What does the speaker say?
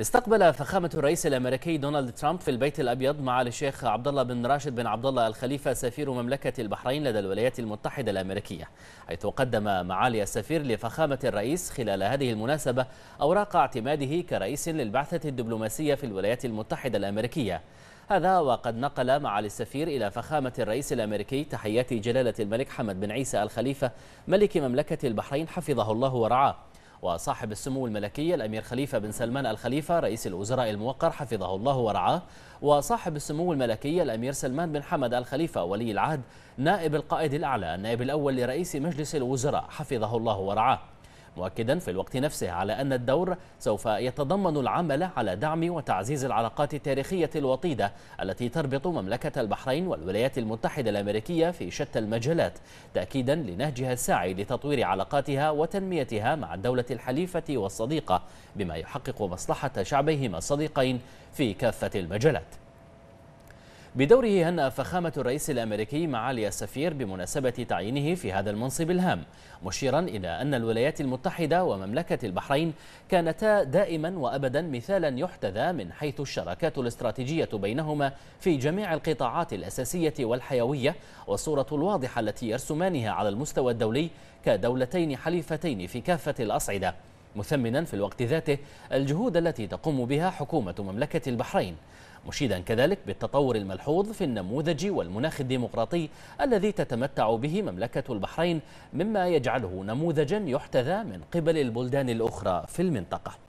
استقبل فخامة الرئيس الأمريكي دونالد ترامب في البيت الأبيض معالي الشيخ عبد الله بن راشد بن عبد الله الخليفة سفير مملكة البحرين لدى الولايات المتحدة الأمريكية حيث قدم معالي السفير لفخامة الرئيس خلال هذه المناسبة أوراق اعتماده كرئيس للبعثة الدبلوماسية في الولايات المتحدة الأمريكية هذا وقد نقل معالي السفير إلى فخامة الرئيس الأمريكي تحيات جلالة الملك حمد بن عيسى الخليفة ملك مملكة البحرين حفظه الله ورعاه وصاحب السمو الملكي الأمير خليفة بن سلمان الخليفة رئيس الوزراء الموقر حفظه الله ورعاه وصاحب السمو الملكي الأمير سلمان بن حمد الخليفة ولي العهد نائب القائد الأعلى النائب الأول لرئيس مجلس الوزراء حفظه الله ورعاه مؤكدا في الوقت نفسه على أن الدور سوف يتضمن العمل على دعم وتعزيز العلاقات التاريخية الوطيدة التي تربط مملكة البحرين والولايات المتحدة الأمريكية في شتى المجالات تأكيدا لنهجها الساعي لتطوير علاقاتها وتنميتها مع الدولة الحليفة والصديقة بما يحقق مصلحة شعبيهما الصديقين في كافة المجالات بدوره هنأ فخامة الرئيس الأمريكي معالي السفير بمناسبة تعيينه في هذا المنصب الهام مشيرا إلى أن الولايات المتحدة ومملكة البحرين كانتا دائما وأبدا مثالا يحتذى من حيث الشراكات الاستراتيجية بينهما في جميع القطاعات الأساسية والحيوية والصورة الواضحة التي يرسمانها على المستوى الدولي كدولتين حليفتين في كافة الأصعدة مثمنا في الوقت ذاته الجهود التي تقوم بها حكومة مملكة البحرين مشيدا كذلك بالتطور الملحوظ في النموذج والمناخ الديمقراطي الذي تتمتع به مملكة البحرين مما يجعله نموذجا يحتذى من قبل البلدان الأخرى في المنطقة